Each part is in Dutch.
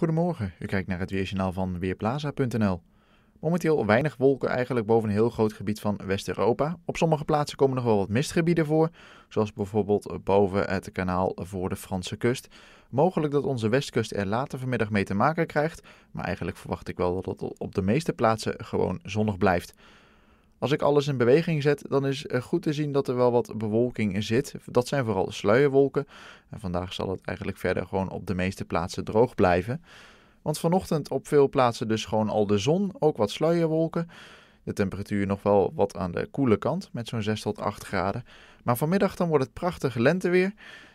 Goedemorgen, u kijkt naar het weerjournaal van Weerplaza.nl. Momenteel weinig wolken eigenlijk boven een heel groot gebied van West-Europa. Op sommige plaatsen komen nog wel wat mistgebieden voor, zoals bijvoorbeeld boven het kanaal voor de Franse kust. Mogelijk dat onze westkust er later vanmiddag mee te maken krijgt, maar eigenlijk verwacht ik wel dat het op de meeste plaatsen gewoon zonnig blijft. Als ik alles in beweging zet, dan is eh, goed te zien dat er wel wat bewolking zit. Dat zijn vooral sluierwolken. En vandaag zal het eigenlijk verder gewoon op de meeste plaatsen droog blijven. Want vanochtend op veel plaatsen dus gewoon al de zon, ook wat sluierwolken. De temperatuur nog wel wat aan de koele kant, met zo'n 6 tot 8 graden. Maar vanmiddag dan wordt het prachtig lenteweer.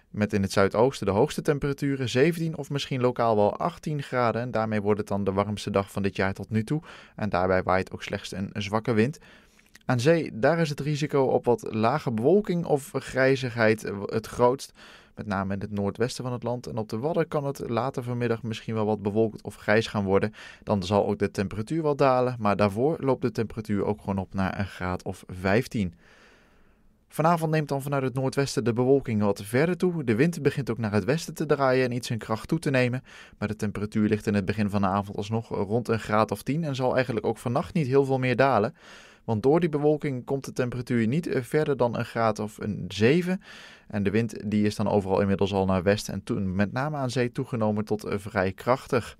Met in het zuidoosten de hoogste temperaturen 17 of misschien lokaal wel 18 graden. En daarmee wordt het dan de warmste dag van dit jaar tot nu toe. En daarbij waait ook slechts een zwakke wind. Aan zee, daar is het risico op wat lage bewolking of grijzigheid eh, het grootst. Met name in het noordwesten van het land. En op de Wadden kan het later vanmiddag misschien wel wat bewolkt of grijs gaan worden. Dan zal ook de temperatuur wat dalen. Maar daarvoor loopt de temperatuur ook gewoon op naar een graad of 15. Vanavond neemt dan vanuit het noordwesten de bewolking wat verder toe. De wind begint ook naar het westen te draaien en iets in kracht toe te nemen. Maar de temperatuur ligt in het begin van de avond alsnog rond een graad of 10 en zal eigenlijk ook vannacht niet heel veel meer dalen. Want door die bewolking komt de temperatuur niet eh, verder dan een graad of een 7. En de wind die is dan overal inmiddels al naar west en toen met name aan zee toegenomen tot eh, vrij krachtig.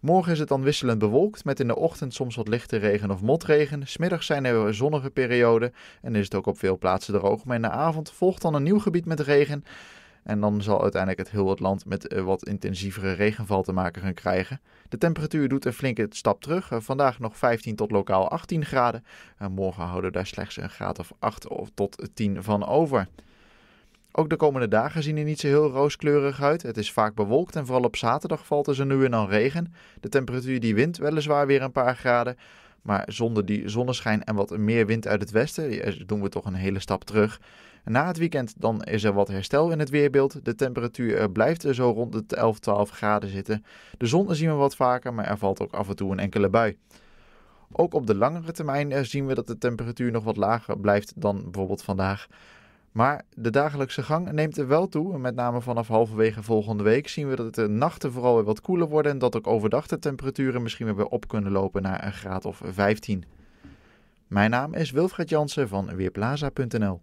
Morgen is het dan wisselend bewolkt met in de ochtend soms wat lichte regen of motregen. Smiddags zijn er zonnige perioden en is het ook op veel plaatsen droog. Maar in de avond volgt dan een nieuw gebied met regen en dan zal uiteindelijk het heel het land met eh, wat intensievere regenval te maken gaan krijgen. De temperatuur doet een flinke stap terug. Eh, vandaag nog 15 tot lokaal 18 graden. morgen houden we daar slechts een graad of 8 of tot 10 van over. Ook de komende dagen zien er niet zo heel rooskleurig uit. Het is vaak bewolkt en vooral op zaterdag valt er zo nu en dan regen. De temperatuur die wint weliswaar weer een paar graden. Maar zonder die zonneschijn en wat meer wind uit het westen eh, doen we toch een hele stap terug. Na het weekend dan is er wat herstel in het weerbeeld. De temperatuur eh, blijft zo rond de 11, 12 graden zitten. De zon zien we wat vaker, maar er valt ook af en toe een enkele bui. Ook op de langere termijn eh, zien we dat de temperatuur nog wat lager blijft dan bijvoorbeeld vandaag. Maar de dagelijkse gang neemt er wel toe. Met name vanaf halverwege volgende week zien we dat de nachten vooral weer wat koeler worden. En dat ook overdag de temperaturen misschien weer, weer op kunnen lopen naar een graad of 15. Mijn naam is Wilfred Jansen van Weerplaza.nl.